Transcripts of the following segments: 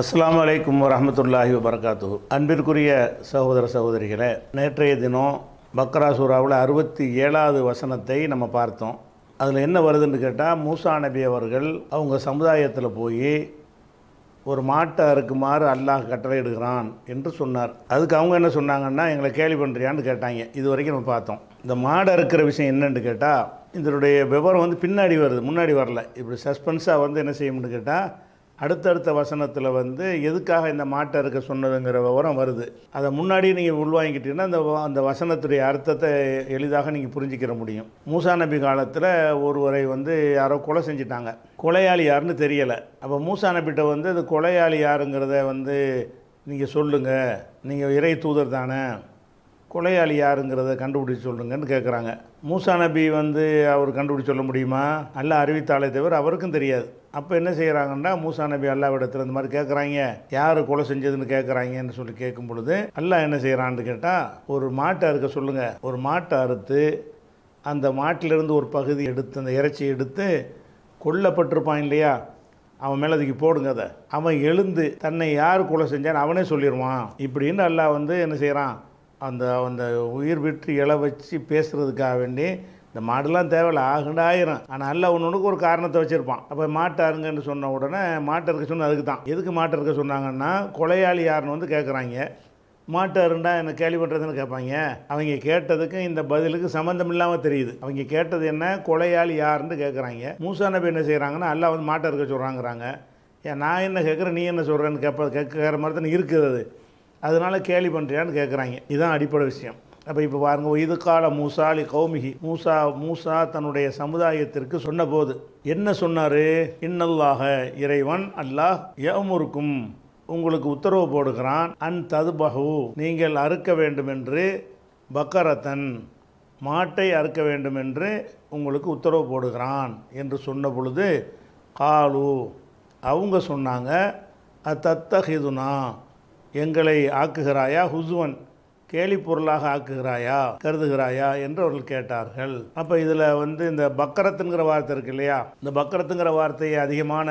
அஸ்லாம் வலைக்கம் வரமத்துல்லாஹி வரகாத்து அன்பிற்குரிய சகோதர சகோதரிகளை நேற்றைய தினம் பக்ரா சூறாவில் அறுபத்தி ஏழாவது வசனத்தை நம்ம பார்த்தோம் அதில் என்ன வருதுன்னு கேட்டால் மூசா நபி அவர்கள் அவங்க சமுதாயத்தில் போய் ஒரு மாட்டை அறுக்குமாறு அல்லாஹ் கட்டளை எடுக்கிறான் என்று சொன்னார் அதுக்கு அவங்க என்ன சொன்னாங்கன்னா எங்களை கேள்வி பண்ணுறியான்னு கேட்டாங்க இது வரைக்கும் நம்ம பார்த்தோம் இந்த மாடு அறுக்கிற விஷயம் என்னென்னு கேட்டால் இதனுடைய விவரம் வந்து பின்னாடி வருது முன்னாடி வரல இப்படி சஸ்பென்ஸாக வந்து என்ன செய்யணும்னு கேட்டால் அடுத்தடுத்த வசனத்தில் வந்து எதுக்காக இந்த மாட்டை இருக்க சொன்னதுங்கிற விவரம் வருது அதை முன்னாடி நீங்கள் உள்வாங்கிக்கிட்டீங்கன்னா அந்த அந்த வசனத்துடைய அர்த்தத்தை எளிதாக நீங்கள் புரிஞ்சிக்கிற முடியும் மூசா நபி காலத்தில் ஒருவரை வந்து யாரோ கொலை செஞ்சிட்டாங்க கொலையாளி யாருன்னு தெரியலை அப்போ மூசா நபிகிட்ட வந்து அது கொலையாளி யாருங்கிறத வந்து நீங்கள் சொல்லுங்கள் நீங்கள் இறை தூதர் தானே கொலையாளி யாருங்கிறத கண்டுபிடிச்சு சொல்லுங்கன்னு கேட்குறாங்க மூசா நபி வந்து அவர் கண்டுபிடிச்சு சொல்ல முடியுமா நல்லா அறிவித்தாலே தவிர அவருக்கும் தெரியாது அப்போ என்ன செய்கிறாங்கன்னா மூசா நபி அல்லாவிடத்தில் இந்த மாதிரி கேட்குறாங்க யார் கொலை செஞ்சதுன்னு கேட்குறாங்கன்னு சொல்லி கேட்கும் பொழுது அல்லா என்ன செய்கிறான்னு கேட்டால் ஒரு மாட்டை அறுக்க சொல்லுங்கள் ஒரு மாட்டை அறுத்து அந்த மாட்டிலிருந்து ஒரு பகுதி எடுத்து அந்த இறைச்சி எடுத்து கொல்லப்பட்டிருப்பான் இல்லையா அவன் மேலே அதுக்கு போடுங்க அதை அவன் எழுந்து தன்னை யார் கொலை செஞ்சான்னு அவனே சொல்லிடுவான் இப்படின்னு அல்லா வந்து என்ன செய்கிறான் அந்த அந்த உயிர் விட்டு இழ வச்சு பேசுகிறதுக்காக வேண்டி இந்த மாடுலாம் தேவையில்ல ஆகுண்டாயிரம் ஆனால் அல்ல ஒன்று ஒன்றுக்கு ஒரு காரணத்தை வச்சுருப்பான் அப்போ அருங்கன்னு சொன்ன உடனே மாட்டை இருக்க சொன்ன அதுக்கு தான் எதுக்கு மாட்டை இருக்க சொன்னாங்கன்னா கொலையாளி யாருன்னு வந்து கேட்குறாங்க அருண்டா என்ன கேள்வி பண்ணுறதுன்னு கேட்பாங்க அவங்க கேட்டதுக்கு இந்த பதிலுக்கு சம்மந்தம் இல்லாமல் தெரியுது அவங்க கேட்டது என்ன கொலையாளி யாருன்னு கேட்குறாங்க மூசா நபி என்ன செய்கிறாங்கன்னா அல்ல வந்து மாட்டை இருக்க சொல்கிறாங்கிறாங்க ஏன் நான் என்ன கேட்குறேன் நீ என்ன சொல்கிறேன்னு கேட்ப கேட்குற மாதிரி தான் இருக்குது அது அதனால் கேள்வி பண்ணுறியான்னு கேட்குறாங்க இதுதான் அடிப்படை விஷயம் அப்போ இப்போ பாருங்கள் இது கால மூசாலி கௌமிகி மூசா மூசா தன்னுடைய சமுதாயத்திற்கு சொன்னபோது என்ன சொன்னார் இன்னல்லாக இறைவன் அல்லாஹ் எவமுருக்கும் உங்களுக்கு உத்தரவு போடுகிறான் அன் ததுபகு நீங்கள் அறுக்க வேண்டும் என்று பக்கரத்தன் மாட்டை அறுக்க வேண்டும் என்று உங்களுக்கு உத்தரவு போடுகிறான் என்று சொன்ன பொழுது காலு அவங்க சொன்னாங்க அத்தத்தகிதுனா எங்களை ஆக்குகிறாயா ஹுசுவன் கேலி பொருளாக ஆக்குகிறாயா கருதுகிறாயா என்று அவர்கள் கேட்டார்கள் அப்போ இதில் வந்து இந்த பக்கரத்துங்கிற வார்த்தை இருக்கு இல்லையா இந்த பக்கரத்துங்கிற வார்த்தையை அதிகமான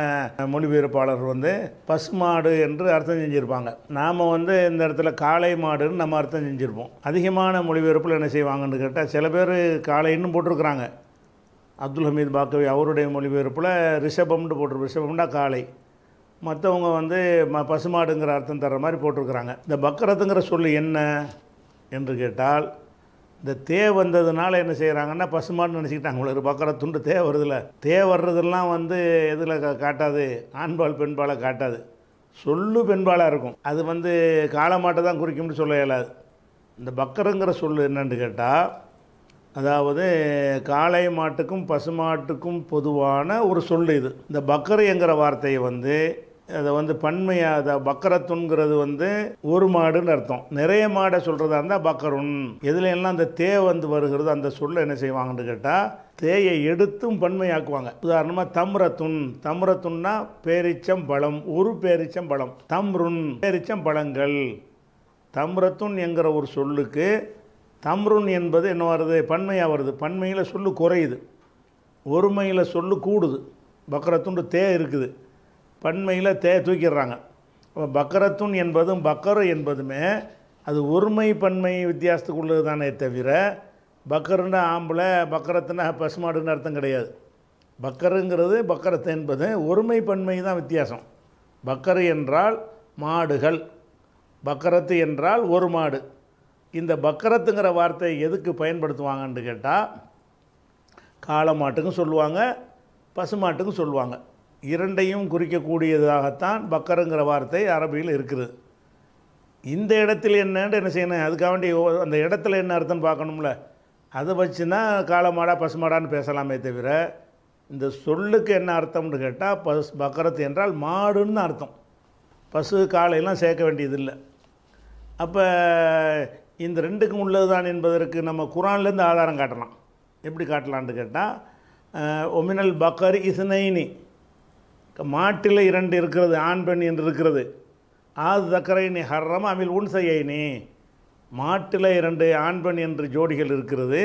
மொழிபெயர்ப்பாளர்கள் வந்து பசுமாடு என்று அர்த்தம் செஞ்சுருப்பாங்க நாம் வந்து இந்த இடத்துல காளை மாடுன்னு நம்ம அர்த்தம் செஞ்சுருப்போம் அதிகமான மொழிபெயர்ப்பில் என்ன செய்வாங்கன்னு கேட்டால் சில பேர் காளைன்னு போட்டிருக்கிறாங்க அப்துல் ஹமீத் பாக்கவி அவருடைய மொழிபெயர்ப்பில் ரிஷபம்னு போட்டிருப்போம் ரிஷபம்னா காளை மற்றவங்க வந்து ம பசுமாடுங்கிற அர்த்தம் தர்ற மாதிரி போட்டிருக்கிறாங்க இந்த பக்கரத்துங்கிற சொல் என்ன என்று கேட்டால் இந்த தே வந்ததுனால என்ன செய்கிறாங்கன்னா பசுமாடுன்னு நினச்சிக்கிட்டாங்க உங்களுக்கு பக்கரை துண்டு தே வருதில்ல தே வர்றதெல்லாம் வந்து எதில் காட்டாது ஆண்பால் பெண்பாலை காட்டாது சொல்லு பெண்பாலாக இருக்கும் அது வந்து காலமாட்டை தான் குறிக்கும்னு சொல்ல இயலாது இந்த பக்கருங்கிற சொல் என்னென்னு கேட்டால் அதாவது காளை மாட்டுக்கும் பசுமாட்டுக்கும் பொதுவான ஒரு சொல் இது இந்த பக்கரு என்கிற வார்த்தையை வந்து அதை வந்து பன்மையாக அதை பக்கரத்துங்கிறது வந்து ஒரு மாடுன்னு அர்த்தம் நிறைய மாடை சொல்கிறதா இருந்தால் பக்கருன் எதுல எல்லாம் அந்த தே வந்து வருகிறது அந்த சொல்ல என்ன செய்வாங்கன்னு கேட்டால் தேயை எடுத்தும் பன்மையாக்குவாங்க உதாரணமாக தம்ரத்துன் தம்ரத்துன்னா பேரிச்சம் பழம் ஒரு பேரிச்சம் பழம் தம்ருன் பேரிச்சம் பழங்கள் தம்ரத்துன் என்கிற ஒரு சொல்லுக்கு தம்ருன் என்பது என்ன வருது பன்மையாக வருது பன்மையில் சொல்லு குறையுது ஒருமையில் சொல்லு கூடுது பக்கரத்துண்டு தே இருக்குது பன்மையில் தே தூக்கிடுறாங்க அப்போ பக்கரத்துன் என்பதும் பக்கரு என்பதுமே அது ஒருமை பன்மை வித்தியாசத்துக்குள்ளது தானே தவிர பக்கருன்னா ஆம்பளை பக்கரத்துனா பசுமாடுன்னு அர்த்தம் கிடையாது பக்கருங்கிறது பக்கரத்து என்பது ஒருமை பன்மை தான் வித்தியாசம் பக்கரு என்றால் மாடுகள் பக்கரத்து என்றால் ஒரு மாடு இந்த பக்கரத்துங்கிற வார்த்தையை எதுக்கு பயன்படுத்துவாங்கன்னு கேட்டால் காளை மாட்டுக்கும் சொல்லுவாங்க பசுமாட்டுக்கும் சொல்லுவாங்க இரண்டையும் குறிக்கக்கூடியதாகத்தான் பக்கருங்கிற வார்த்தை அரபியில் இருக்கிறது இந்த இடத்தில் என்னன்ட்டு என்ன செய்யணும் அதுக்காக வேண்டி அந்த இடத்துல என்ன அர்த்தம்னு பார்க்கணும்ல அதை வச்சு தான் காலமாடா பசுமாடான்னு பேசலாமே தவிர இந்த சொல்லுக்கு என்ன அர்த்தம்னு கேட்டால் பஸ் பக்கரத்து என்றால் மாடுன்னு அர்த்தம் பசு காலையெல்லாம் சேர்க்க வேண்டியதில்லை அப்போ இந்த ரெண்டுக்கும் உள்ளது தான் என்பதற்கு நம்ம குரான்லேருந்து ஆதாரம் காட்டலாம் எப்படி காட்டலான்னு கேட்டால் ஒமினல் பக்கர் இசுனைனி மாட்டில் இரண்டு இருக்கிறது ஆண் பெண் என்று இருக்கிறது ஆது தக்கரை நீ ஹர்ரம் அமில் உன் செய்ய நீ மாட்டில் இரண்டு ஆண் பெண் என்று ஜோடிகள் இருக்கிறது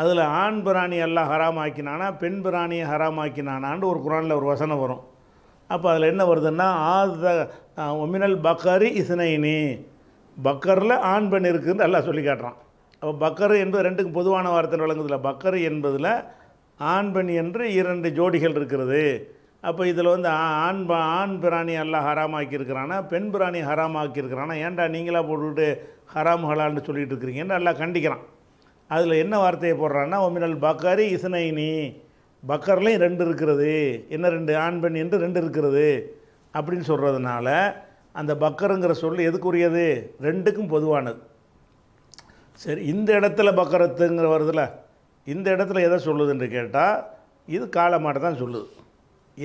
அதில் ஆண் பிராணி எல்லாம் ஹராமாக்கினானா பெண் பிராணியை ஹராமாக்கினானான்னு ஒரு குரானில் ஒரு வசனம் வரும் அப்போ அதில் என்ன வருதுன்னா த ஒமினல் பக்கரி இசனைனி பக்கரில் ஆண் பெண் இருக்குதுன்னு எல்லாம் சொல்லி காட்டுறான் அப்போ பக்கரு என்பது ரெண்டுக்கும் பொதுவான வார்த்தை வழங்குதில்லை பக்கரு என்பதில் ஆண் பெண் என்று இரண்டு ஜோடிகள் இருக்கிறது அப்போ இதில் வந்து ஆண் ஆண் பிராணி எல்லாம் ஹராமாக்கியிருக்கிறானா பெண் பிராணி ஹராமாக்கியிருக்கிறானா ஏன்டா நீங்களாக போட்டுக்கிட்டு ஹராம் ஹலான்னு சொல்லிகிட்டு இருக்கிறீங்கன்னு நல்லா கண்டிக்கிறான் அதில் என்ன வார்த்தையை போடுறான்னா ஒமினல் பக்கரி இசனைனி பக்கர்லையும் ரெண்டு இருக்கிறது என்ன ரெண்டு ஆண் பெண் என்று ரெண்டு இருக்கிறது அப்படின்னு சொல்கிறதுனால அந்த பக்கருங்கிற சொல் எதுக்குரியது ரெண்டுக்கும் பொதுவானது சரி இந்த இடத்துல பக்கரத்துங்கிற வருதுல இந்த இடத்துல எதை சொல்லுதுன்னு கேட்டால் இது காலமாட்டை தான் சொல்லுது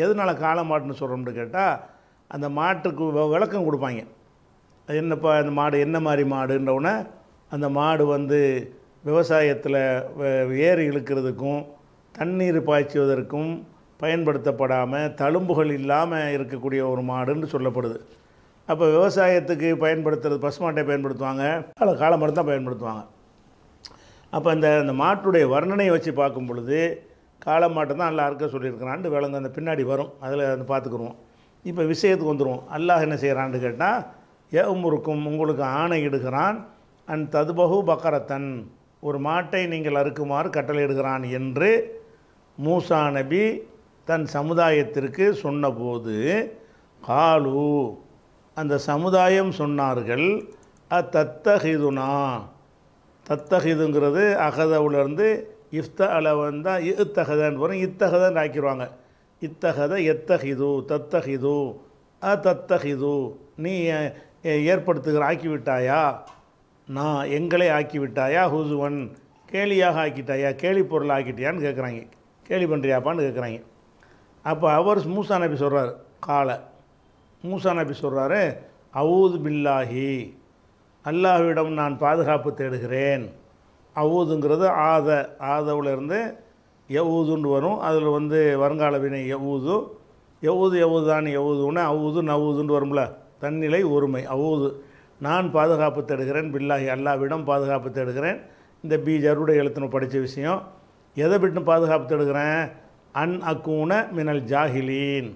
எதனால் காளை மாட்டுன்னு சொல்கிறோம்னு கேட்டால் அந்த மாட்டுக்கு விளக்கம் கொடுப்பாங்க என்னப்பா அந்த மாடு என்ன மாதிரி மாடுன்றவுனே அந்த மாடு வந்து விவசாயத்தில் ஏறு இழுக்கிறதுக்கும் தண்ணீர் பாய்ச்சுவதற்கும் பயன்படுத்தப்படாமல் தழும்புகள் இல்லாமல் இருக்கக்கூடிய ஒரு மாடுன்னு சொல்லப்படுது அப்போ விவசாயத்துக்கு பயன்படுத்துறது பசுமாட்டை பயன்படுத்துவாங்க கால காலமரம் தான் பயன்படுத்துவாங்க அப்போ அந்த அந்த மாட்டுடைய வர்ணனையை வச்சு பார்க்கும் பொழுது காலம் மாட்டம் தான் அல்லா அறுக்க சொல்லியிருக்கிறான்னு விலங்கு அந்த பின்னாடி வரும் அதில் வந்து பார்த்துக்குருவோம் இப்போ விஷயத்துக்கு வந்துடுவோம் அல்லாஹ் என்ன செய்கிறான்னு கேட்டால் ஏ உங்களுக்கு ஆணை இடுகிறான் அண்ட் ததுபகு பக்கரத்தன் ஒரு மாட்டை நீங்கள் அறுக்குமாறு கட்டளையிடுகிறான் என்று மூசா நபி தன் சமுதாயத்திற்கு சொன்னபோது காலு அந்த சமுதாயம் சொன்னார்கள் அ தத்தஹிதுனா தத்தஹிதுங்கிறது அகதவுலேருந்து இஃப்த இஃப்தல வந்தால் இத்தகதன் போகிறோம் இத்தகதன் ஆக்கிடுவாங்க இத்தகத எத்தகிது தத்தகிது அ தத்தகிது நீ ஏற்படுத்துகிற ஆக்கிவிட்டாயா நான் எங்களை ஆக்கிவிட்டாயா ஹூசுவன் கேலியாக ஆக்கிட்டாயா கேலி பொருள் ஆக்கிட்டியான்னு கேட்குறாங்க கேலி பண்ணுறியாப்பான்னு கேட்குறாங்க அப்போ அவர் மூசா நபி சொல்கிறார் காலை மூசா நபி சொல்கிறாரு அவுது பில்லாஹி அல்லாஹ்விடம் நான் பாதுகாப்பு தேடுகிறேன் அவுதுங்கிறது ஆத ஆதவுலேருந்து எவ்வூதுன்னு வரும் அதில் வந்து வருங்கால வினை எவ்வூது எவ்வூது எவ்வூதான் எவ்வூதுன்னு அவ்வூது நவ்வூதுன்னு வரும்ல தன்னிலை ஒருமை அவ்வூது நான் பாதுகாப்பு தேடுகிறேன் பில்லாகி அல்லாவிடம் பாதுகாப்பு தேடுகிறேன் இந்த பி ஜருடைய எழுத்துன படித்த விஷயம் எதை விட்டு பாதுகாப்பு தேடுகிறேன் அன் அக்கூன மினல் ஜாகிலீன்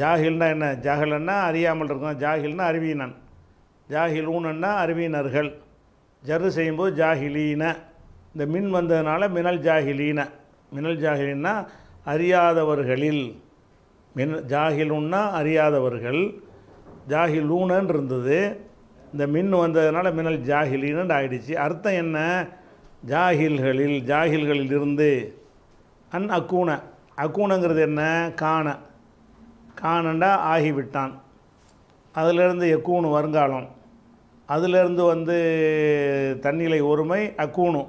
ஜாகில்னா என்ன ஜாகிலன்னா அறியாமல் இருக்கும் ஜாகில்னா அறிவியினன் ஜாகிலூனன்னா அறிவியினர்கள் ஜர்ரு செய்யும்போது ஜாகிலீன இந்த மின் வந்ததுனால மினல் ஜாகிலீன மினல் ஜாகிலின்னா அறியாதவர்களில் மின் ஜாகிலுன்னா அறியாதவர்கள் ஜாகிலூனன் இருந்தது இந்த மின் வந்ததுனால மினல் ஜாகிலீனன் ஆகிடுச்சு அர்த்தம் என்ன ஜாகில்களில் ஜாகில்களில் இருந்து அன் அக்கூன அக்கூனங்கிறது என்ன காண காணண்டா ஆகிவிட்டான் அதிலிருந்து எக்கூணு வருங்காலம் அதிலிருந்து வந்து தன்னிலை ஒருமை அக்கூணு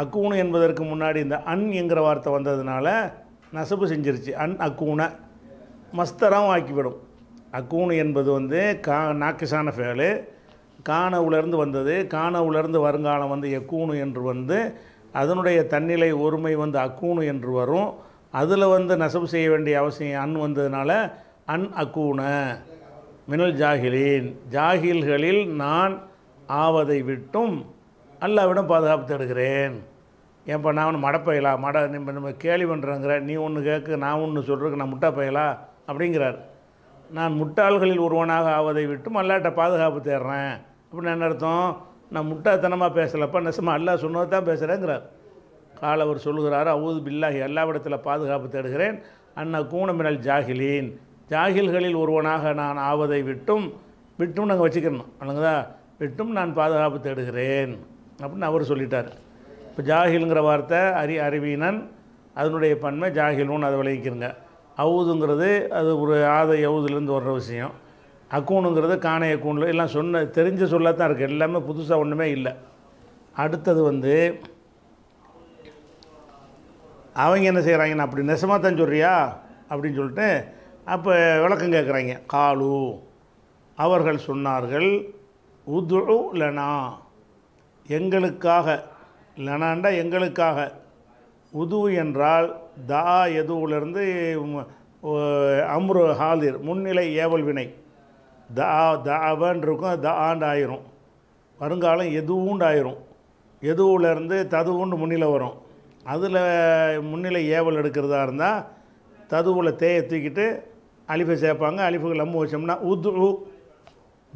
அக்கூணு என்பதற்கு முன்னாடி இந்த அன் என்கிற வார்த்தை வந்ததுனால நசப்பு செஞ்சிருச்சு அன் அக்கூனை மஸ்தராகவும் ஆக்கிவிடும் அக்கூணு என்பது வந்து கா நாக்கிசான ஃபேலு காணவுலேருந்து வந்தது காணவுலேருந்து வருங்காலம் வந்து எக்கூணு என்று வந்து அதனுடைய தன்னிலை ஒருமை வந்து அக்கூணு என்று வரும் அதில் வந்து நெசவு செய்ய வேண்டிய அவசியம் அன் வந்ததுனால அன் அக்கூணு மினல் ஜாகிலீன் ஜாகில்களில் நான் ஆவதை விட்டும் அல்லாவிடம் பாதுகாப்பு தேடுகிறேன் ஏன்ப்பா நான் ஒன்று மடப்பயலா மட நம்ம நம்ம கேள்வி பண்ணுறேங்கிற நீ ஒன்று கேட்க நான் ஒன்று சொல்கிறக்கு நான் முட்டா பயலா அப்படிங்கிறார் நான் முட்டாள்களில் ஒருவனாக ஆவதை விட்டும் அல்லாட்ட பாதுகாப்பு தேடுறேன் அப்படின்னு என்ன அர்த்தம் நான் முட்டாத்தனமாக பேசலப்பா நெசமாக அல்லா சொன்னது தான் பேசுகிறேங்கிறார் காலவர் சொல்கிறார் சொல்லுகிறார் அவுது பில்லாஹி அல்லாவிடத்தில் பாதுகாப்பு தேடுகிறேன் அண்ணா கூணமினல் ஜாகிலீன் ஜாகில்களில் ஒருவனாக நான் ஆவதை விட்டும் விட்டும் நாங்கள் வச்சுக்கணும் அவ்வளோங்களா விட்டும் நான் பாதுகாப்பு தேடுகிறேன் அப்படின்னு அவர் சொல்லிட்டார் இப்போ ஜாகிலுங்கிற வார்த்தை அறி அறிவீனன் அதனுடைய பன்மை ஜாகிலுன்னு அதை விளைவிக்கிறங்க அவுதுங்கிறது அது ஒரு ஆதை அவுதுலேருந்து வர்ற விஷயம் அக்கூனுங்கிறது காணை அக்கூனில் எல்லாம் சொன்ன தெரிஞ்ச சொல்லத்தான் இருக்குது எல்லாமே புதுசாக ஒன்றுமே இல்லை அடுத்தது வந்து அவங்க என்ன செய்கிறாங்கன்னு அப்படி நெசமாக தான் சொல்கிறியா அப்படின்னு சொல்லிட்டு அப்போ விளக்கம் கேட்குறாங்க காலு அவர்கள் சொன்னார்கள் உதுழு லனா எங்களுக்காக லனாண்டா எங்களுக்காக உது என்றால் தா எதுவிலிருந்து அம்ரு ஹாலிர் முன்னிலை ஏவல் வினை தா தாவன் இருக்கும் தாண்டு ஆயிரும் வருங்காலம் எதுவுண்டு ஆயிரும் எதுவுலேருந்து ததுவுண்டு முன்னிலை வரும் அதில் முன்னிலை ஏவல் எடுக்கிறதா இருந்தால் ததுவில் தேயை தூக்கிட்டு அலிஃபை சேர்ப்பாங்க அலிஃபுக்கு லம்பு வச்சோம்னா உத் உ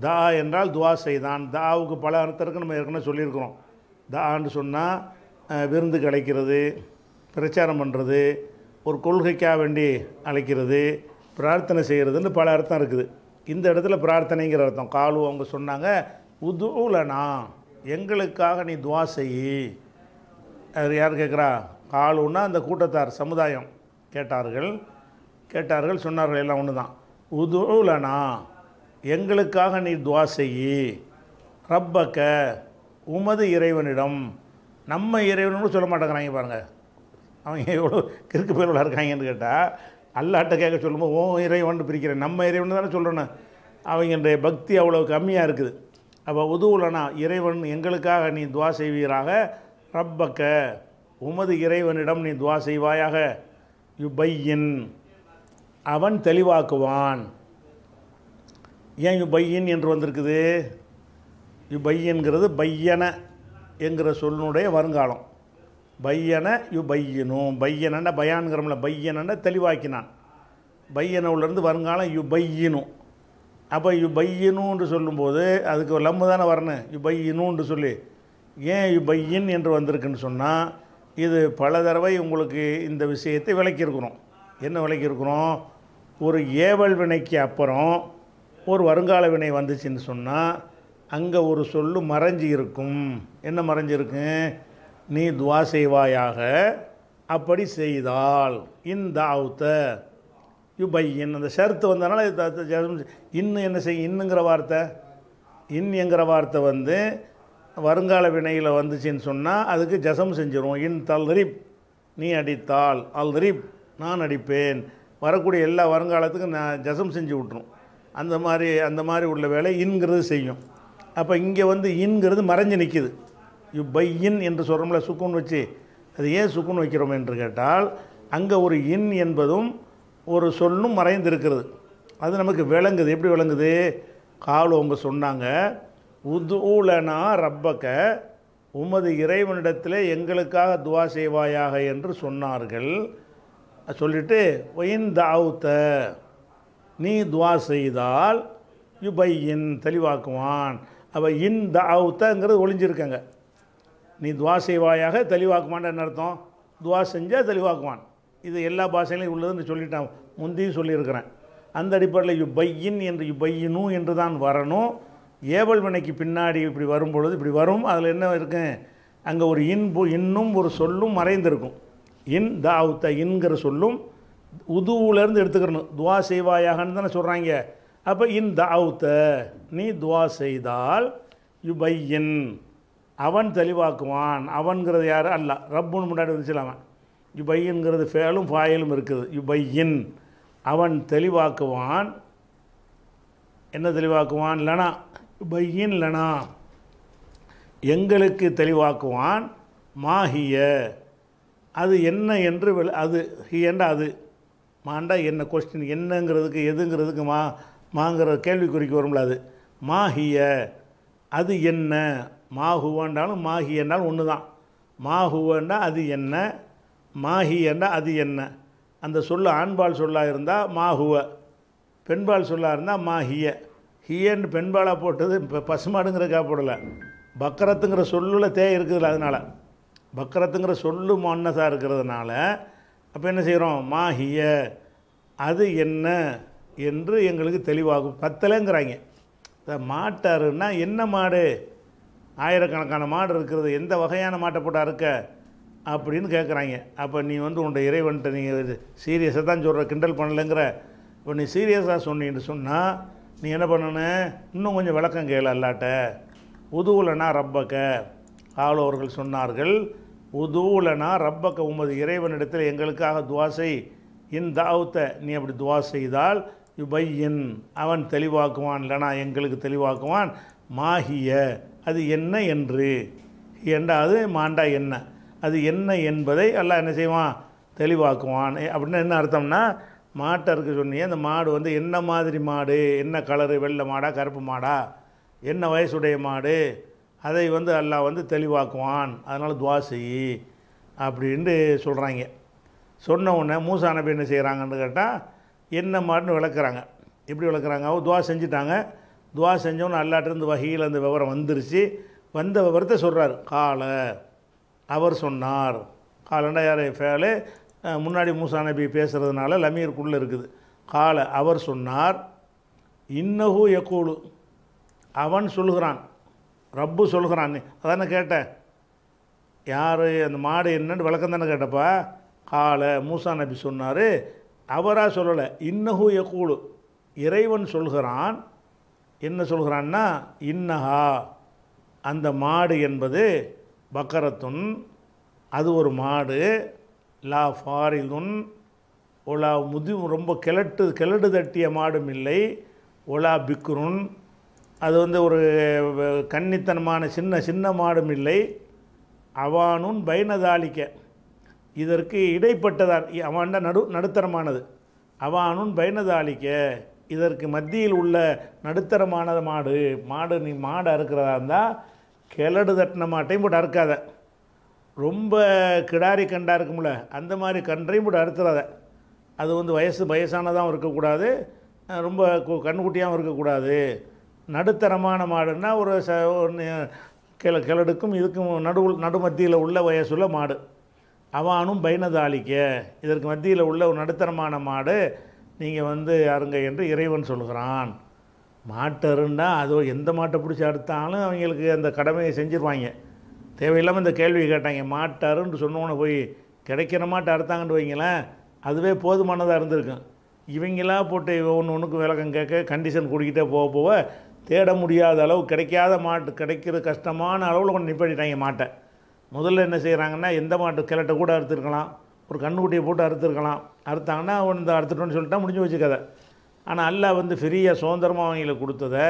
தா என்றால் துவா செய்தான் தாவுக்கு பல அர்த்தம் இருக்குது நம்ம ஏற்கனவே சொல்லியிருக்கிறோம் தான்னு சொன்னால் விருந்து கிடைக்கிறது பிரச்சாரம் பண்ணுறது ஒரு கொள்கைக்காக வேண்டி அழைக்கிறது பிரார்த்தனை செய்கிறதுன்னு பல அர்த்தம் இருக்குது இந்த இடத்துல பிரார்த்தனைங்கிற அர்த்தம் காலு அவங்க சொன்னாங்க உதுலனா எங்களுக்காக நீ துவா செய் யார் கேட்குறா காலுன்னா அந்த கூட்டத்தார் சமுதாயம் கேட்டார்கள் கேட்டார்கள் சொன்னார்கள் எல்லாம் ஒன்று தான் உதுலனா எங்களுக்காக நீ துவா செய்யி ரப்பக்க உமது இறைவனிடம் நம்ம இறைவனும் சொல்ல மாட்டேங்கிறாங்க பாருங்கள் அவங்க எவ்வளோ கிறுக்கு பேரோட இருக்காங்கன்னு கேட்டால் அல்லாட்ட கேட்க சொல்லும்போது ஓ இறைவன் பிரிக்கிறேன் நம்ம இறைவன் தானே சொல்லணும் அவங்களுடைய பக்தி அவ்வளோ கம்மியாக இருக்குது அப்போ உதுவுலனா இறைவன் எங்களுக்காக நீ துவா செய்வீராக ரப்பக்க உமது இறைவனிடம் நீ துவா செய்வாயாக யுபையின் அவன் தெளிவாக்குவான் ஏன் பையன் என்று வந்திருக்குது பையன்கிறது பையன என்கிற சொல்லுடைய வருங்காலம் பையன யு பையனும் பையனண்ட பயான்கிறமில்ல பையனண்ட தெளிவாக்கினான் பையனவுலேருந்து வருங்காலம் யு பையனும் அப்போ யு பையனும்ன்று சொல்லும்போது அதுக்கு லம்பு தானே வரணும் யு பையனும்ன்று சொல்லி ஏன் யு பையன் என்று வந்திருக்குன்னு சொன்னால் இது பல தடவை உங்களுக்கு இந்த விஷயத்தை விளக்கியிருக்கிறோம் என்ன விளக்கியிருக்கிறோம் ஒரு ஏவல் வினைக்கு அப்புறம் ஒரு வருங்கால வினை வந்துச்சுன்னு சொன்னால் அங்கே ஒரு சொல்லு மறைஞ்சு இருக்கும் என்ன மறைஞ்சிருக்கு நீ துவா செய்வாயாக அப்படி செய்தால் இந்த அவுத்த யுபையின் அந்த ஷர்த்து வந்தனால இன்னும் என்ன செய்ய இன்னுங்கிற வார்த்தை இன் என்கிற வார்த்தை வந்து வருங்கால வினையில் வந்துச்சுன்னு சொன்னால் அதுக்கு ஜசம் செஞ்சிடும் இன் தல்ரிப் நீ அடித்தால் அல்ரிப் நான் அடிப்பேன் வரக்கூடிய எல்லா வருங்காலத்துக்கும் நான் ஜசம் செஞ்சு விட்ரும் அந்த மாதிரி அந்த மாதிரி உள்ள வேலை இன்கிறது செய்யும் அப்போ இங்கே வந்து இன்கிறது மறைஞ்சு நிற்கிது பை இன் என்று சொல்கிறோம்ல சுக்குன்னு வச்சு அது ஏன் சுக்குன்னு வைக்கிறோம் என்று கேட்டால் அங்கே ஒரு இன் என்பதும் ஒரு சொல்லும் இருக்கிறது அது நமக்கு விளங்குது எப்படி விளங்குது கால் அவங்க சொன்னாங்க உதூலனா ரப்பக்க உமது இறைவனிடத்தில் எங்களுக்காக துவா செய்வாயாக என்று சொன்னார்கள் சொல்லிவிட்டு ஒயின் தாவுத்த நீ துவா செய்தால் யுபை இன் தெளிவாக்குவான் அப்போ இன் தாவுத்தங்கிறது ஒளிஞ்சிருக்கங்க நீ துவா செய்வாயாக தெளிவாக்குவான்னு என்ன அர்த்தம் துவா செஞ்சால் தெளிவாக்குவான் இது எல்லா பாஷையிலையும் உள்ளதுன்னு சொல்லிட்டான் முந்தியும் சொல்லியிருக்கிறேன் அந்த அடிப்படையில் யுபையின் என்று யுபையினு என்று தான் வரணும் ஏவல் வினைக்கு பின்னாடி இப்படி வரும்பொழுது இப்படி வரும் அதில் என்ன இருக்கு அங்கே ஒரு இன்பு இன்னும் ஒரு சொல்லும் மறைந்திருக்கும் இன் தாவுத்த இன்கிற சொல்லும் உதுவுலேருந்து எடுத்துக்கிறணும் துவா செய்வாயாகன்னு தானே சொல்கிறாங்க அப்போ இன் தாவுத்த நீ துவா செய்தால் யுபையன் அவன் தெளிவாக்குவான் அவன்கிறது யார் அல்ல ரப்புன்னு முன்னாடி வந்துச்சு அவன் யுபையன்கிறது ஃபேலும் ஃபாயலும் இருக்குது யுபையின் அவன் தெளிவாக்குவான் என்ன தெளிவாக்குவான் லனா யுபையின் லனா எங்களுக்கு தெளிவாக்குவான் மாஹிய அது என்ன என்று அது ஏண்டா அது மாண்டா என்ன கொஸ்டின் என்னங்கிறதுக்கு எதுங்கிறதுக்கு மா மாங்கிற கேள்விக்குறிக்கு வரும்ல அது மாஹிய அது என்ன மாஹுவன்றாலும் மாஹியன்னாலும் ஒன்று தான் மாஹுவன்னா அது என்ன மாஹியன்னா அது என்ன அந்த சொல்லு ஆண்பால் சொல்லாக இருந்தால் மாஹுவ பெண்பால் சொல்லாக இருந்தால் மாஹிய ஹியன்னு பெண்பாலாக போட்டது இப்போ பசுமாடுங்கிறக்காக போடலை பக்கரத்துங்கிற சொல்லில் தே இருக்குதுல்ல அதனால் பக்கரத்துங்கிற சொல்லு மான்னஸாக இருக்கிறதுனால அப்போ என்ன செய்கிறோம் மாஹிய அது என்ன என்று எங்களுக்கு தெளிவாகும் பத்தலைங்கிறாங்க மாட்டாருன்னா என்ன மாடு ஆயிரக்கணக்கான மாடு இருக்கிறது எந்த வகையான மாட்டை போட்டால் இருக்க அப்படின்னு கேட்குறாங்க அப்போ நீ வந்து உன்னோட இறைவன்ட்ட நீங்கள் சீரியஸாக தான் சொல்கிற கிண்டல் பண்ணலைங்கிற இப்போ நீ சீரியஸாக சொன்னின்னு சொன்னால் நீ என்ன பண்ணணும் இன்னும் கொஞ்சம் விளக்கம் கேளு அல்லாட்ட உதுவுலனா ரப்பக்க ஆளுவர்கள் சொன்னார்கள் உதூலனா ரப்பக்க உமது இறைவனிடத்தில் எங்களுக்காக துவாசை இன் தாவுத்த நீ அப்படி துவா செய்தால் யுபையின் அவன் தெளிவாக்குவான் இல்லைனா எங்களுக்கு தெளிவாக்குவான் மாஹிய அது என்ன என்று என்றாவது மாண்டா என்ன அது என்ன என்பதை எல்லாம் என்ன செய்வான் தெளிவாக்குவான் அப்படின்னா என்ன அர்த்தம்னா மாட்டை இருக்க அந்த மாடு வந்து என்ன மாதிரி மாடு என்ன கலரு வெள்ளை மாடா கருப்பு மாடா என்ன வயசுடைய மாடு அதை வந்து அல்லாஹ் வந்து தெளிவாக்குவான் அதனால் துவா செய் அப்படின்ட்டு சொல்கிறாங்க சொன்ன உடனே மூசா நபி என்ன செய்கிறாங்கன்னு கேட்டால் என்ன மாட்டுன்னு விளக்குறாங்க எப்படி விளக்குறாங்க அவங்க துவா செஞ்சுட்டாங்க துவா செஞ்சவொன்னே அல்லாட்டிருந்து வகையில் அந்த விவரம் வந்துருச்சு வந்த விவரத்தை சொல்கிறார் காலை அவர் சொன்னார் காலண்டா யார் ஃபேலு முன்னாடி மூசா நபி பேசுகிறதுனால லமீருக்குள்ளே இருக்குது காலை அவர் சொன்னார் இன்னகு எக்கூலு அவன் சொல்கிறான் ரப்பு சொல்கிறான் நீ அதானே கேட்டேன் யார் அந்த மாடு என்னன்னு விளக்கம் தானே கேட்டப்பா காலை மூசா நபி சொன்னார் அவராக சொல்லலை இன்னஹு எக்கூடு இறைவன் சொல்கிறான் என்ன சொல்கிறான்னா இன்னஹா அந்த மாடு என்பது பக்கரத்துன் அது ஒரு மாடு லா ஃபாரிதுன் ஒலா முதி ரொம்ப கிழட்டு கிழடு தட்டிய மாடும் இல்லை ஒலா பிக்ருன் அது வந்து ஒரு கன்னித்தனமான சின்ன சின்ன மாடும் இல்லை அவானும் பைனதாளிக்க இதற்கு இடைப்பட்டதான் அவன்ட நடு நடுத்தரமானது அவானும் பைனதாளிக்க இதற்கு மத்தியில் உள்ள நடுத்தரமானது மாடு மாடு நீ மாடு அறுக்கிறதா இருந்தால் கிளடு தட்டின மாட்டையும் போட்டு அறுக்காத ரொம்ப கிடாரி கண்டாக இருக்கும்ல அந்த மாதிரி கன்றையும் போட்டு அறுத்துறாத அது வந்து வயசு வயசானதாகவும் இருக்கக்கூடாது ரொம்ப கண்குட்டியாகவும் இருக்கக்கூடாது நடுத்தரமான மாடுன்னா ஒரு ச கிள கிழடுக்கும் இதுக்கும் நடு நடுமத்தியில் உள்ள வயசுள்ள மாடு அவானும் பைனதாளிக்க இதற்கு மத்தியில் உள்ள ஒரு நடுத்தரமான மாடு நீங்கள் வந்து அருங்க என்று இறைவன் சொல்கிறான் மாட்டருன்னா அதோ எந்த மாட்டை பிடிச்சி அடுத்தாலும் அவங்களுக்கு அந்த கடமையை செஞ்சுருவாங்க தேவையில்லாமல் இந்த கேள்வி கேட்டாங்க மாட்டாருன்னு சொன்னோன்னு போய் கிடைக்கிற மாட்டை அறுத்தாங்கன்னு வைங்களேன் அதுவே போதுமானதாக இருந்திருக்கும் இவங்களா போட்டு ஒன்று ஒன்றுக்கு விளக்கம் கேட்க கண்டிஷன் கொடுக்கிட்டே போக போக தேட முடியாத அளவு கிடைக்காத மாட்டு கிடைக்கிற கஷ்டமான அளவில் கொண்டு நிப்பாட்டிட்டாங்க மாட்டை முதல்ல என்ன செய்கிறாங்கன்னா எந்த மாட்டு கிழட்டை கூட அறுத்துருக்கலாம் ஒரு கண்ணுக்குட்டியை போட்டு அறுத்துருக்கலாம் அறுத்தாங்கன்னா அவன் இந்த அறுத்துட்டோன்னு சொல்லிட்டா முடிஞ்சு வச்சு கதை ஆனால் அல்லா வந்து ஃப்ரீயாக சுதந்திரமாக அவங்களுக்கு கொடுத்ததை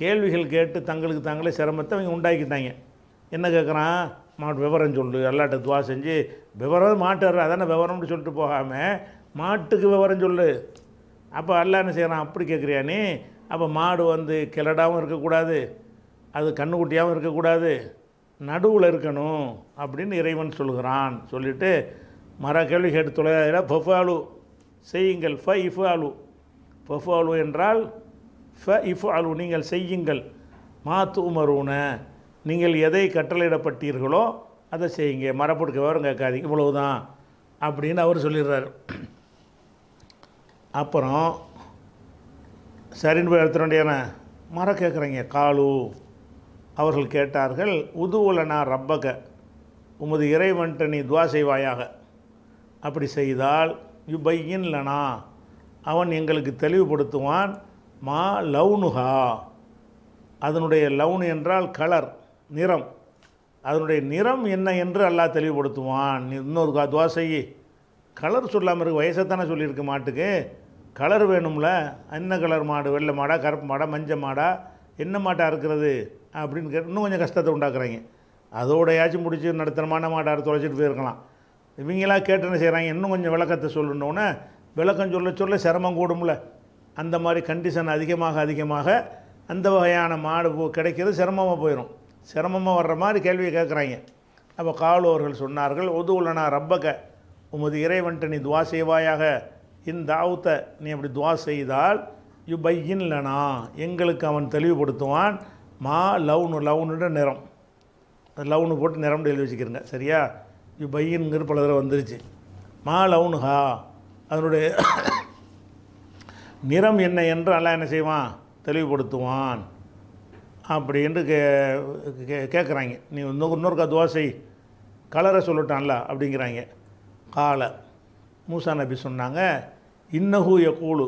கேள்விகள் கேட்டு தங்களுக்கு தாங்களே சிரமத்தை அவங்க உண்டாக்கிட்டாங்க என்ன கேட்குறான் மாட்டு விவரம் சொல்லு எல்லாட்ட துவா செஞ்சு விவரம் மாட்டு அதான விவரம்னு சொல்லிட்டு போகாமல் மாட்டுக்கு விவரம் சொல்லு அப்போ அல்லா என்ன செய்கிறான் அப்படி கேட்குறியா நீ அப்போ மாடு வந்து கிளடாகவும் இருக்கக்கூடாது அது கண்ணுக்குட்டியாகவும் இருக்கக்கூடாது நடுவில் இருக்கணும் அப்படின்னு இறைவன் சொல்கிறான் சொல்லிவிட்டு மர கேள்வி கேட்டு தொலைதாயிரா ஃபஃபாலு செய்யுங்கள் ஃப ஃபஃப் ஃபஃபாலு என்றால் ஃப இஃப் ஆலு நீங்கள் செய்யுங்கள் மாத்து உமருன நீங்கள் எதை கட்டளையிடப்பட்டீர்களோ அதை செய்யுங்க மரப்பொடுக்க விவரம் கேட்காதீங்க இவ்வளவுதான் அப்படின்னு அவர் சொல்லிடுறாரு அப்புறம் சரின்னு போய் எடுத்துட்டேன மர கேட்குறீங்க காலு அவர்கள் கேட்டார்கள் உதுவுலனா ரப்பக உமது இறைவன்ட்ட நீ துவா செய்வாயாக அப்படி செய்தால் யுபையின்லனா அவன் எங்களுக்கு தெளிவுபடுத்துவான் மா லவுனுகா அதனுடைய லவுனு என்றால் கலர் நிறம் அதனுடைய நிறம் என்ன என்று அல்லாஹ் தெளிவுபடுத்துவான் இன்னொரு துவா செய்யி கலர் சொல்லாமல் இருக்கு வயசைத்தானே சொல்லியிருக்கு மாட்டுக்கு கலர் வேணும்ல என்ன கலர் மாடு வெள்ளை மாடா கருப்பு மாடா மஞ்சள் மாடா என்ன மாட்டாக இருக்கிறது அப்படின்னு கேட்டு இன்னும் கொஞ்சம் கஷ்டத்தை உண்டாக்குறாங்க அதோடையாச்சும் பிடிச்சி நடுத்தரமான மாட்டை தொலைச்சிட்டு போயிருக்கலாம் இவங்களாம் கேட்டு என்ன செய்கிறாங்க இன்னும் கொஞ்சம் விளக்கத்தை சொல்லணுன்னொன்னே விளக்கம் சொல்ல சொல்ல சிரமம் கூடும்ல அந்த மாதிரி கண்டிஷன் அதிகமாக அதிகமாக அந்த வகையான மாடு போ கிடைக்கிறது சிரமமாக போயிடும் சிரமமாக வர்ற மாதிரி கேள்வியை கேட்குறாங்க அப்போ காவலோர்கள் சொன்னார்கள் ஒது உள்ளனா ரப்பக்க உமது இறைவன்ட்ட நீ துவா செய்வாயாக இந்த தாவத்தை நீ அப்படி துவா செய்தால் யுபையின் லனா எங்களுக்கு அவன் தெளிவுபடுத்துவான் மா லவ்னு லவ்னுட நிறம் லவ்னு போட்டு நிறம் எழுதி வச்சுக்கிறங்க சரியா யுபையின்ங்கிற பல தடவை வந்துருச்சு மா லவ்னுஹா அதனுடைய நிறம் என்ன என்று நல்லா என்ன செய்வான் தெளிவுபடுத்துவான் அப்படின்ட்டு கே கேட்குறாங்க நீ இன்னொரு இன்னொருக்கா துவாசை கலரை சொல்லட்டான்ல அப்படிங்கிறாங்க காலை மூசா நபி சொன்னாங்க இன்னஹூ கூழு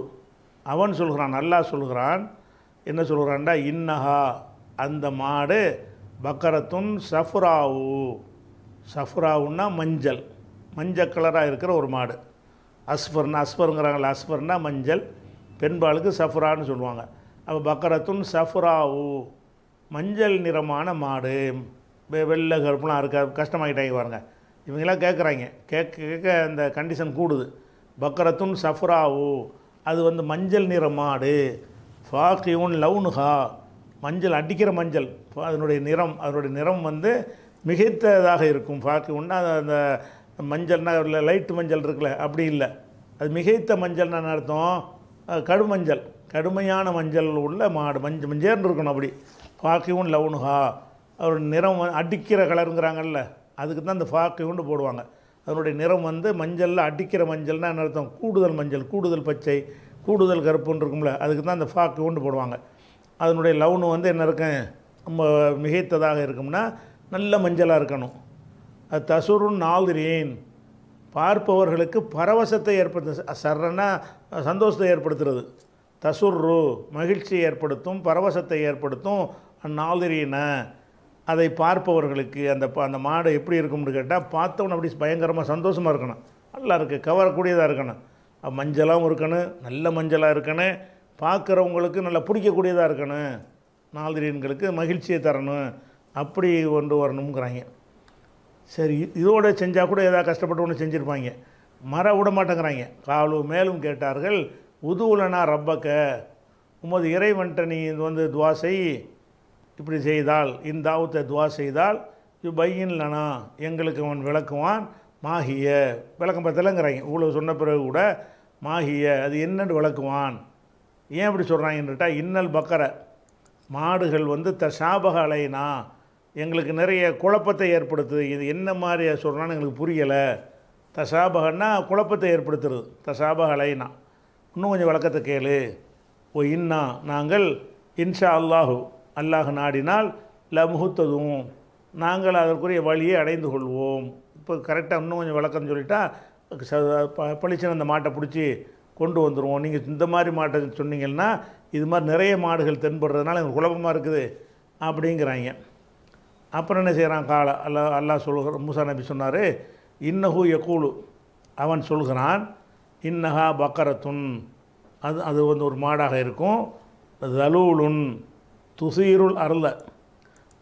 அவன் சொல்கிறான் நல்லா சொல்கிறான் என்ன சொல்கிறான்டா இன்னஹா அந்த மாடு பக்கரத்துன் சஃப்ராவு சஃப்ராவுன்னா மஞ்சள் மஞ்சள் கலராக இருக்கிற ஒரு மாடு அஸ்பர்னா அஸ்பருங்கிறாங்களா அஸ்பர்னா மஞ்சள் பெண்பாளுக்கு சஃப்ரான்னு சொல்லுவாங்க அப்போ பக்கரத்துன் சஃப்ராவு மஞ்சள் நிறமான மாடு வெள்ளை கருப்புலாம் இருக்க கஷ்டமாகிட்டாங்க பாருங்கள் இவங்கெல்லாம் கேட்குறாங்க கேட்க கேட்க அந்த கண்டிஷன் கூடுது பக்கரத்துன் சஃப்ராவோ அது வந்து மஞ்சள் நிற மாடு ஃபாக்கியூன் லவுனுஹா மஞ்சள் அடிக்கிற மஞ்சள் அதனுடைய நிறம் அதனுடைய நிறம் வந்து மிகைத்ததாக இருக்கும் ஃபாக்கியூன்னா அந்த மஞ்சள்னா இல்லை லைட் மஞ்சள் இருக்குல்ல அப்படி இல்லை அது மிகைத்த மஞ்சள்னா அர்த்தம் கடுமஞ்சள் கடுமையான மஞ்சள் உள்ள மாடு மஞ்சள் மஞ்சேர்ந்து இருக்கணும் அப்படி ஃபாக்கியூன் லவுனுஹா அவருடைய நிறம் அடிக்கிற கலருங்கிறாங்கல்ல அதுக்கு தான் இந்த கொண்டு போடுவாங்க அதனுடைய நிறம் வந்து மஞ்சளில் அடிக்கிற மஞ்சள்னா என்ன அர்த்தம் கூடுதல் மஞ்சள் கூடுதல் பச்சை கூடுதல் கருப்புன்னு இருக்கும்ல அதுக்கு தான் அந்த ஃபாக்கு கொண்டு போடுவாங்க அதனுடைய லவுனு வந்து என்ன இருக்கு ரொம்ப மிகைத்ததாக இருக்கும்னா நல்ல மஞ்சளாக இருக்கணும் அது தசுருன் நாள்திரியின் பார்ப்பவர்களுக்கு பரவசத்தை ஏற்படுத்த சரணா சந்தோஷத்தை ஏற்படுத்துறது தசுர்ரு மகிழ்ச்சியை ஏற்படுத்தும் பரவசத்தை ஏற்படுத்தும் அந்நாள்திரியினை அதை பார்ப்பவர்களுக்கு அந்த அந்த மாடு எப்படி இருக்கும்னு கேட்டால் பார்த்தவன் அப்படி பயங்கரமாக சந்தோஷமாக இருக்கணும் நல்லா இருக்குது கவரக்கூடியதாக இருக்கணும் மஞ்சளாகவும் இருக்கணும் நல்ல மஞ்சளாக இருக்கணும் பார்க்குறவங்களுக்கு நல்லா பிடிக்கக்கூடியதாக இருக்கணும் நாதிரியன்களுக்கு மகிழ்ச்சியை தரணும் அப்படி கொண்டு வரணுங்கிறாங்க சரி இதோடு செஞ்சால் கூட ஏதாவது கஷ்டப்பட்டு ஒன்று செஞ்சுருப்பாங்க மர விட மாட்டேங்கிறாங்க காலு மேலும் கேட்டார்கள் உதுவுலனா ரப்பக்க உமது இறைவன்ட்ட நீ வந்து துவாசை இப்படி செய்தால் இந்த தாவத்தை துவா செய்தால் யுபையின் லனா எங்களுக்கு அவன் விளக்குவான் மாகிய விளக்கம் பத்தலைங்கிறாங்க இவ்வளோ சொன்ன பிறகு கூட மாகிய அது என்னென்று விளக்குவான் ஏன் அப்படி சொல்கிறாங்கன்னுட்டா இன்னல் பக்கரை மாடுகள் வந்து த சாபக அலைனா எங்களுக்கு நிறைய குழப்பத்தை ஏற்படுத்துது இது என்ன மாதிரி சொல்கிறான்னு எங்களுக்கு புரியலை தசாபகன்னா குழப்பத்தை ஏற்படுத்துறது தசாபக அலைனா இன்னும் கொஞ்சம் விளக்கத்தை கேளு ஓ இன்னா நாங்கள் இன்ஷா அல்லாஹூ அல்லாஹ் நாடினால் முகூத்ததும் நாங்கள் அதற்குரிய வழியை அடைந்து கொள்வோம் இப்போ கரெக்டாக இன்னும் கொஞ்சம் விளக்கம் சொல்லிட்டா பளிச்சுன்னு அந்த மாட்டை பிடிச்சி கொண்டு வந்துடுவோம் நீங்கள் இந்த மாதிரி மாட்டை சொன்னீங்கன்னா இது மாதிரி நிறைய மாடுகள் தென்படுறதுனால எங்களுக்கு குழப்பமாக இருக்குது அப்படிங்கிறாங்க அப்புறம் என்ன செய்கிறான் கால அல்ல அல்லா சொல்கிற மூசா நபி சொன்னார் இன்னகு எக்கூலு அவன் சொல்கிறான் இன்னஹா பக்கரத்துன் அது அது வந்து ஒரு மாடாக இருக்கும் தலூலுன் துசீருள் அருள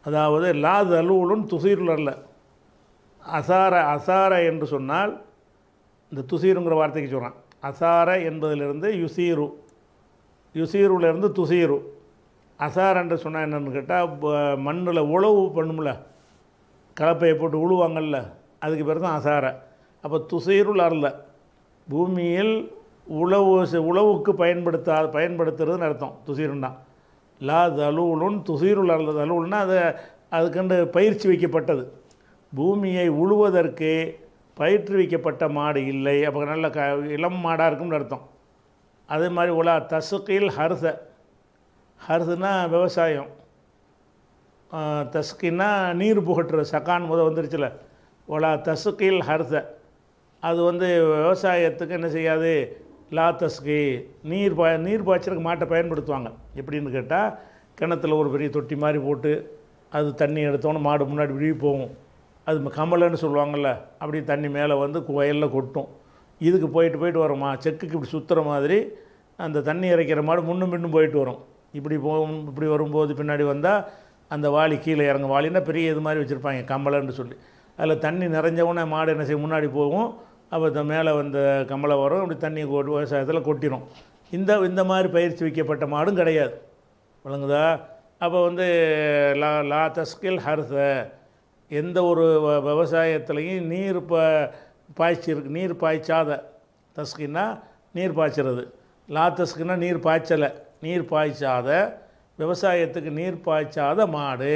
அதாவது லா தலூலுன் துசீருள் அருள அசார அசார என்று சொன்னால் இந்த துசீருங்கிற வார்த்தைக்கு சொல்கிறான் அசார என்பதிலிருந்து யுசீரு யுசீருலேருந்து துசீரு அசார் என்று சொன்னால் என்னென்னு கேட்டால் மண்ணில் உழவு பண்ணும்ல கலப்பையை போட்டு உழுவாங்கள்ல அதுக்கு பேர் தான் அசார அப்போ துசீருள் அருள பூமியில் உழவு உழவுக்கு பயன்படுத்தா பயன்படுத்துறதுன்னு அர்த்தம் துசீருன்னா லா தலூலுன் துசீருல் அல்ல தலூல்னால் அது அதுக்கண்டு பயிற்சி வைக்கப்பட்டது பூமியை உழுவதற்கு பயிற்றுவிக்கப்பட்ட மாடு இல்லை அப்போ நல்ல க இளம் மாடாக இருக்கும்னு அர்த்தம் அதே மாதிரி உலா தசுக்கில் ஹர்ச ஹர்சுனா விவசாயம் தசுக்கின்னா நீர் புகட்டுறது சக்கான் முத வந்துருச்சுல உலா தசுக்கில் ஹர்ச அது வந்து விவசாயத்துக்கு என்ன செய்யாது லாத்தஸ்க்கு நீர் பா நீர் பாய்ச்சலுக்கு மாட்டை பயன்படுத்துவாங்க எப்படின்னு கேட்டால் கிணத்துல ஒரு பெரிய தொட்டி மாதிரி போட்டு அது தண்ணி எடுத்தோன்னே மாடு முன்னாடி விழுவி போகும் அது கமலன்னு சொல்லுவாங்கள்ல அப்படி தண்ணி மேலே வந்து வயலில் கொட்டும் இதுக்கு போயிட்டு போயிட்டு வருமா செக்குக்கு இப்படி சுற்றுற மாதிரி அந்த தண்ணி இறைக்கிற மாடு முன்னும் பின்னும் போயிட்டு வரும் இப்படி போகும் இப்படி வரும்போது பின்னாடி வந்தால் அந்த வாளி கீழே இறங்கும் வாளின்னா பெரிய இது மாதிரி வச்சுருப்பாங்க கம்பளன்னு சொல்லி அதில் தண்ணி நிறைஞ்சவுடனே மாடு என்ன செய்யும் முன்னாடி போகும் அப்போ மேலே வந்த கமலை வரும் அப்படி தண்ணி கொட்டு விவசாயத்தில் கொட்டிடும் இந்த இந்த மாதிரி பயிற்சி வைக்கப்பட்ட மாடும் கிடையாது விளங்குதா அப்போ வந்து லா லா தஸ்கில் ஹர்ச எந்த ஒரு விவசாயத்துலேயும் நீர் பா பாய்ச்சிருக்கு நீர் பாய்ச்சாத தஸ்கின்னா நீர் பாய்ச்சிறது லா தஸ்கின்னா நீர் பாய்ச்சலை நீர் பாய்ச்சாத விவசாயத்துக்கு நீர் பாய்ச்சாத மாடு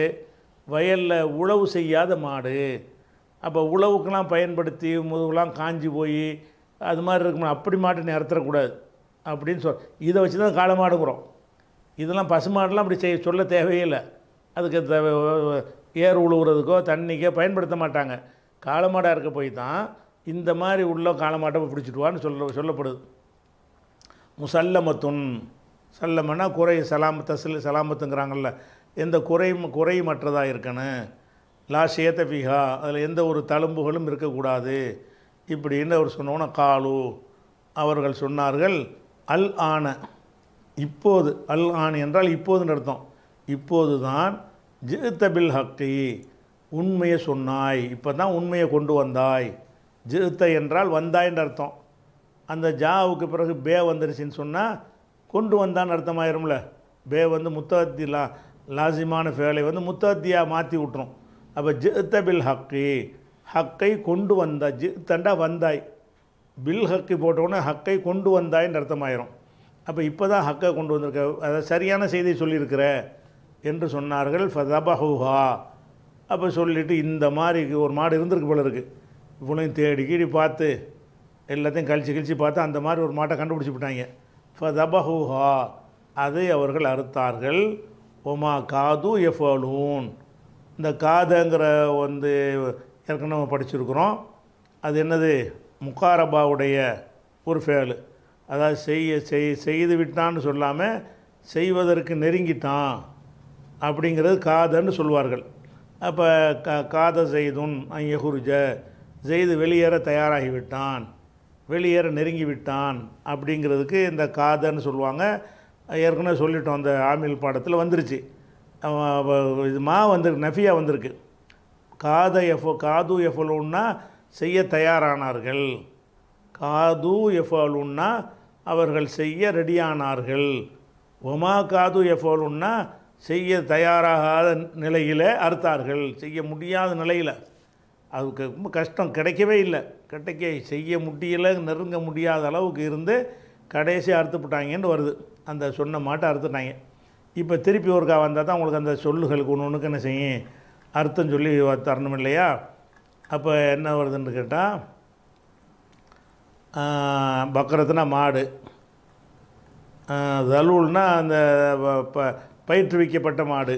வயலில் உழவு செய்யாத மாடு அப்போ உழவுக்கெல்லாம் பயன்படுத்தி முதுகுலாம் காஞ்சி போய் அது மாதிரி இருக்கணும் அப்படி மாட்டு நிறுத்தக்கூடாது அப்படின்னு சொல் இதை வச்சு தான் காளை மாடுக்குறோம் இதெல்லாம் பசுமாடெலாம் அப்படி செய்ய சொல்ல தேவையில்லை அதுக்கு ஏர் உழுவுறதுக்கோ தண்ணிக்கோ பயன்படுத்த மாட்டாங்க மாடாக இருக்க போய் தான் இந்த மாதிரி உள்ள மாட்டை பிடிச்சிடுவான்னு சொல்ல சொல்லப்படுது முசல்லமத்துன் சல்லமன்னா குறை சலாம தசில் சலாமத்துங்கிறாங்கள்ல எந்த குறை மற்றதாக இருக்கணும் லா ஷேத்தபிகா அதில் எந்த ஒரு தழும்புகளும் இருக்கக்கூடாது இப்படின்னு அவர் சொன்னோன்னா காலு அவர்கள் சொன்னார்கள் அல் ஆன இப்போது அல் ஆன் என்றால் இப்போதுன்னு அர்த்தம் இப்போது தான் ஜெத்தபில் ஹக்கி உண்மையை சொன்னாய் இப்போ தான் உண்மையை கொண்டு வந்தாய் ஜெத்த என்றால் வந்தாய்ன்ற அர்த்தம் அந்த ஜாவுக்கு பிறகு பே வந்துருச்சின்னு சொன்னால் கொண்டு வந்தான்னு அர்த்தமாயிரும்ல பே வந்து முத்தாத்தி லா லாசிமான ஃபேலை வந்து முத்தாத்தியாக மாற்றி விட்டுரும் அப்போ ஜித்த பில் ஹக்கி ஹக்கை கொண்டு வந்தா ஜித்தண்டா வந்தாய் பில் ஹக்கி போட்டோன்னே ஹக்கை கொண்டு வந்தாய்ன்னு அர்த்தமாயிரும் அப்போ இப்போ தான் ஹக்கை கொண்டு வந்திருக்க அதை சரியான செய்தி சொல்லியிருக்கிற என்று சொன்னார்கள் ஃபதபஹுஹா அப்போ சொல்லிவிட்டு இந்த மாதிரி ஒரு மாடு இருந்திருக்கு போல இருக்குது இவ்வளோ தேடி கீடி பார்த்து எல்லாத்தையும் கழிச்சு கழிச்சு பார்த்து அந்த மாதிரி ஒரு மாட்டை கண்டுபிடிச்சி விட்டாங்க ஃபதபஹுஹா அதை அவர்கள் அறுத்தார்கள் ஒமா காது எஃபலூன் இந்த காதங்கிற வந்து ஏற்கனவே படிச்சிருக்கிறோம் அது என்னது முக்காரபாவுடைய ஒரு ஃபேலு அதாவது செய்ய செய் செய்து விட்டான்னு சொல்லாமல் செய்வதற்கு நெருங்கிட்டான் அப்படிங்கிறது காதன்னு சொல்வார்கள் அப்போ க காத செய்துன் ஐயகுருஜ செய்து வெளியேற தயாராகிவிட்டான் வெளியேற நெருங்கி விட்டான் அப்படிங்கிறதுக்கு இந்த காதன்னு சொல்லுவாங்க ஏற்கனவே சொல்லிட்டோம் அந்த ஆமில் பாடத்தில் வந்துருச்சு இது மா வந்துருக்கு நஃபியா வந்திருக்கு காத எஃபோ காது எஃபலுன்னா செய்ய தயாரானார்கள் காது எஃபாலுன்னா அவர்கள் செய்ய ரெடியானார்கள் ஒமா காது எஃபாலுன்னா செய்ய தயாராகாத நிலையில் அறுத்தார்கள் செய்ய முடியாத நிலையில் அதுக்கு ரொம்ப கஷ்டம் கிடைக்கவே இல்லை கிடைக்க செய்ய முடியலை நெருங்க முடியாத அளவுக்கு இருந்து கடைசி அறுத்துப்பட்டாங்கன்னு வருது அந்த சொன்ன மாட்டை அறுத்துட்டாங்க இப்போ திருப்பி ஒருக்கா வந்தால் தான் உங்களுக்கு அந்த சொல்லுகளுக்கு ஒன்று ஒன்றுக்கு என்ன செய்யும் அர்த்தம் சொல்லி தரணும் இல்லையா அப்போ என்ன வருதுன்னு கேட்டால் பக்கரத்துனா மாடு தலூல்னா அந்த ப பயிற்றுவிக்கப்பட்ட மாடு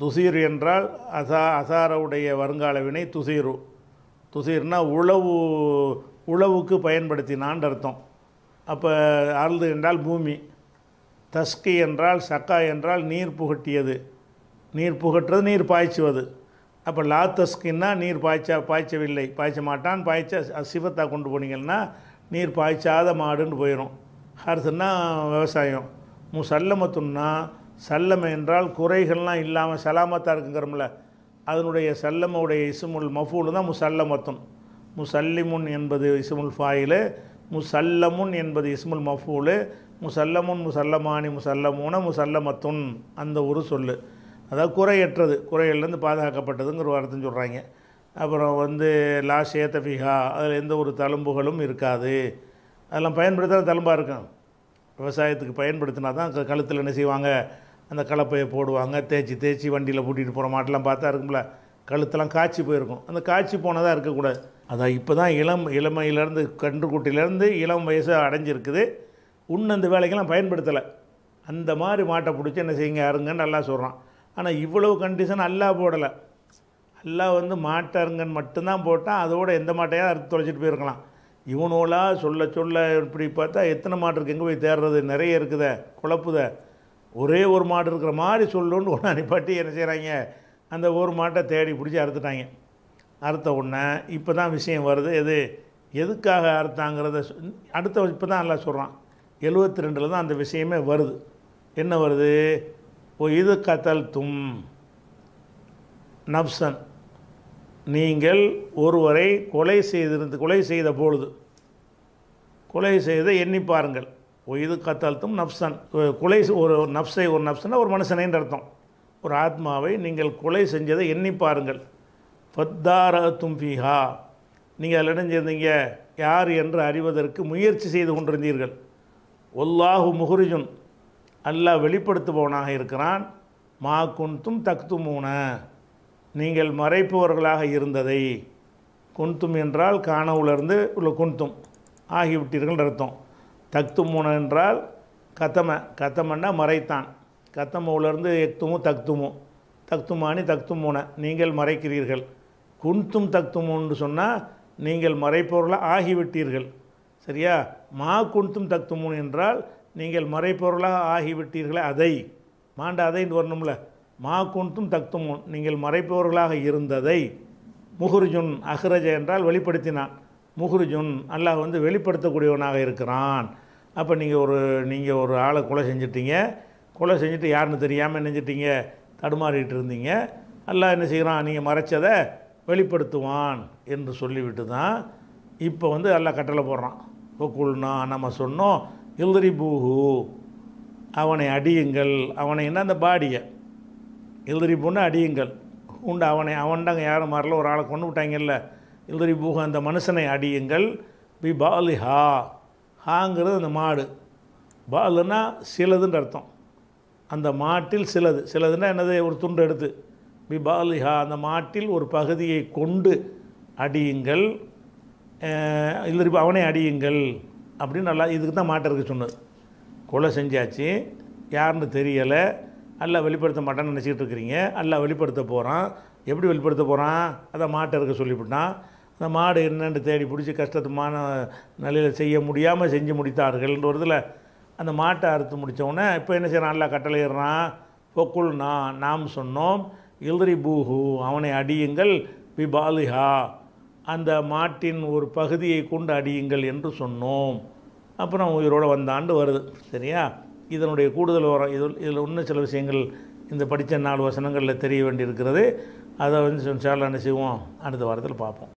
துசீர் என்றால் அசா அசாரவுடைய வருங்கால வினை துசீரு துசீர்னா உழவு உழவுக்கு பயன்படுத்தினான்னு அர்த்தம் அப்போ அருள் என்றால் பூமி தஸ்கி என்றால் சக்கா என்றால் நீர் புகட்டியது நீர் புகட்டுறது நீர் பாய்ச்சுவது அப்போ லா தஸ்கின்னா நீர் பாய்ச்சா பாய்ச்சவில்லை பாய்ச்ச மாட்டான் பாய்ச்ச சிவத்தா கொண்டு போனீங்கன்னா நீர் பாய்ச்சாத மாடுன்னு போயிடும் ஹர்சுன்னா விவசாயம் மு சல்லமத்துன்னா சல்லமை என்றால் குறைகள்லாம் இல்லாமல் சலாமத்தாக இருக்குங்கிறோம்ல அதனுடைய சல்லமுடைய இசுமுல் மஃபூல் தான் முசல்லமத்துன் முசல்லிமுன் என்பது இசுமுல் ஃபாயிலு முசல்லமுன் என்பது இஸ்முல் மஃபூலு முசல்லமுன் முசல்லமானி முசல்லமுன முசல்லமத்துன் அந்த ஒரு சொல் அதாவது குறையற்றது குறையிலேருந்து பாதுகாக்கப்பட்டதுங்கிற வார்த்தைன்னு சொல்கிறாங்க அப்புறம் வந்து லா ஷேத்தஃபிஹா அதில் எந்த ஒரு தழும்புகளும் இருக்காது அதெல்லாம் பயன்படுத்தாத தழும்பாக இருக்கும் விவசாயத்துக்கு பயன்படுத்தினா தான் கழுத்தில் என்ன செய்வாங்க அந்த கலப்பையை போடுவாங்க தேய்ச்சி தேய்ச்சி வண்டியில் கூட்டிகிட்டு போகிற மாட்டெல்லாம் பார்த்தா இருக்கும்ல கழுத்தெல்லாம் காய்ச்சி போயிருக்கும் அந்த காய்ச்சி போனதாக இருக்கக்கூடாது அதான் இப்போ தான் இளம் இளமையிலேருந்து கன்றுக்குட்டிலேருந்து இளம் வயசு அடைஞ்சிருக்குது உன்ன அந்த வேலைக்கெல்லாம் பயன்படுத்தலை அந்த மாதிரி மாட்டை பிடிச்சி என்ன செய்யுங்க அருங்கன்னு நல்லா சொல்கிறான் ஆனால் இவ்வளவு கண்டிஷன் அல்லா போடலை அல்லா வந்து மாட்டை அருங்கன் மட்டும்தான் போட்டால் அதோட எந்த மாட்டையாக அறுத்து தொலைச்சிட்டு போயிருக்கலாம் இவனோலா சொல்ல சொல்ல இப்படி பார்த்தா எத்தனை மாடு இருக்குது எங்கே போய் தேடுறது நிறைய இருக்குத குழப்புத ஒரே ஒரு மாடு இருக்கிற மாதிரி சொல்லுன்னு ஒன்று அனுப்பாட்டி என்ன செய்கிறாங்க அந்த ஒரு மாட்டை தேடி பிடிச்சி அறுத்துட்டாங்க அறுத்த உடனே இப்போ தான் விஷயம் வருது எது எதுக்காக அறுத்தாங்கிறத அடுத்த இப்போ தான் நல்லா சொல்கிறான் எழுவத்தி ரெண்டில் தான் அந்த விஷயமே வருது என்ன வருது ஓ இது கத்தல் தும் நப்சன் நீங்கள் ஒருவரை கொலை செய்திருந்து கொலை செய்த பொழுது கொலை செய்த எண்ணி பாருங்கள் ஓ இது கத்தால்த்தும் நப்சன் கொலை ஒரு நப்சை ஒரு நப்சன்னா ஒரு மனுஷனைன்ற அர்த்தம் ஒரு ஆத்மாவை நீங்கள் கொலை செஞ்சதை எண்ணி பாருங்கள் ஃபத்தார தும்பிஹா நீங்கள் அதில் இணைஞ்சிருந்தீங்க யார் என்று அறிவதற்கு முயற்சி செய்து கொண்டிருந்தீர்கள் ஒல்லாஹு முஹுரிஜுன் அல்லாஹ் வெளிப்படுத்துபவனாக இருக்கிறான் மா குன்தும் தக்துமூன நீங்கள் மறைப்பவர்களாக இருந்ததை குன்தும் என்றால் காணவுலேருந்து உள்ள குன்தும் ஆகிவிட்டீர்கள் அர்த்தம் தக்துமூன என்றால் கத்தம கத்தமன்னா மறைத்தான் கத்தமவுலேருந்து எக்துமு தக்தும் தக்துமானி தக்துமூன நீங்கள் மறைக்கிறீர்கள் குன்தும் தக்துமுன்னு சொன்னால் நீங்கள் மறைப்பவர்களாக ஆகிவிட்டீர்கள் சரியா மா குண்தும் தக்துமுன் என்றால் நீங்கள் மறைப்பொருளாக ஆகிவிட்டீர்களே அதை மாண்ட அதைன்னு வரணும்ல மா குண்தும் தக்துமுன் நீங்கள் மறைப்பவர்களாக இருந்ததை முகுர்ஜுன் அகரஜ என்றால் வெளிப்படுத்தினான் முகுர்ஜுன் அல்லாஹ் வந்து வெளிப்படுத்தக்கூடியவனாக இருக்கிறான் அப்போ நீங்கள் ஒரு நீங்கள் ஒரு ஆளை கொலை செஞ்சிட்டீங்க கொலை செஞ்சுட்டு யாருன்னு தெரியாமல் நினைஞ்சிட்டீங்க தடுமாறிட்டு இருந்தீங்க அல்லாஹ் என்ன செய்கிறான் நீங்கள் மறைச்சதை வெளிப்படுத்துவான் என்று சொல்லிவிட்டு தான் இப்போ வந்து எல்லாம் கட்டளை போடுறான் ஒக்குள்னா நம்ம சொன்னோம் இல்லறி பூஹு அவனை அடியுங்கள் அவனை என்ன அந்த பாடியை இல்லறி பூன்னு அடியுங்கள் உண்டு அவனை அவன்டாங்க யாரும் மாறல ஒரு ஆளை கொண்டு விட்டாங்கல்ல இல்லறி பூஹு அந்த மனுஷனை அடியுங்கள் பி பாலி ஹா ஹாங்கிறது அந்த மாடு பாலுன்னா சிலதுன்ற அர்த்தம் அந்த மாட்டில் சிலது சிலதுன்னா என்னது ஒரு துண்டு எடுத்து பி பாலிஹா அந்த மாட்டில் ஒரு பகுதியை கொண்டு அடியுங்கள் இல்லை அவனே அடியுங்கள் அப்படின்னு நல்லா இதுக்கு தான் மாட்டருக்கு சொன்னது கொலை செஞ்சாச்சு யாருன்னு தெரியலை அல்ல வெளிப்படுத்த மாட்டான்னு நினச்சிக்கிட்டு இருக்கிறீங்க அல்ல வெளிப்படுத்த போகிறான் எப்படி வெளிப்படுத்த போகிறான் அதை மாட்டை இருக்க சொல்லிவிட்டான் அந்த மாடு என்னென்று தேடி பிடிச்சி கஷ்டத்துமான நிலையில் செய்ய முடியாமல் செஞ்சு முடித்தார்கள்ன்றதுல அந்த மாட்டை அறுத்து முடித்தவுடனே இப்போ என்ன செய்கிறான் நல்லா கட்டளையிடுறான் பொக்குள் நான் நாம் சொன்னோம் இல்ரி பூஹு அவனை அடியுங்கள் பி பாலிஹா அந்த மாட்டின் ஒரு பகுதியை கொண்டு அடியுங்கள் என்று சொன்னோம் அப்புறம் உயிரோடு ஆண்டு வருது சரியா இதனுடைய கூடுதல் உரம் இதில் இதில் இன்னும் சில விஷயங்கள் இந்த படித்த நாலு வசனங்களில் தெரிய வேண்டியிருக்கிறது அதை வந்து சொன்னால் என்ன செய்வோம் அடுத்த வாரத்தில் பார்ப்போம்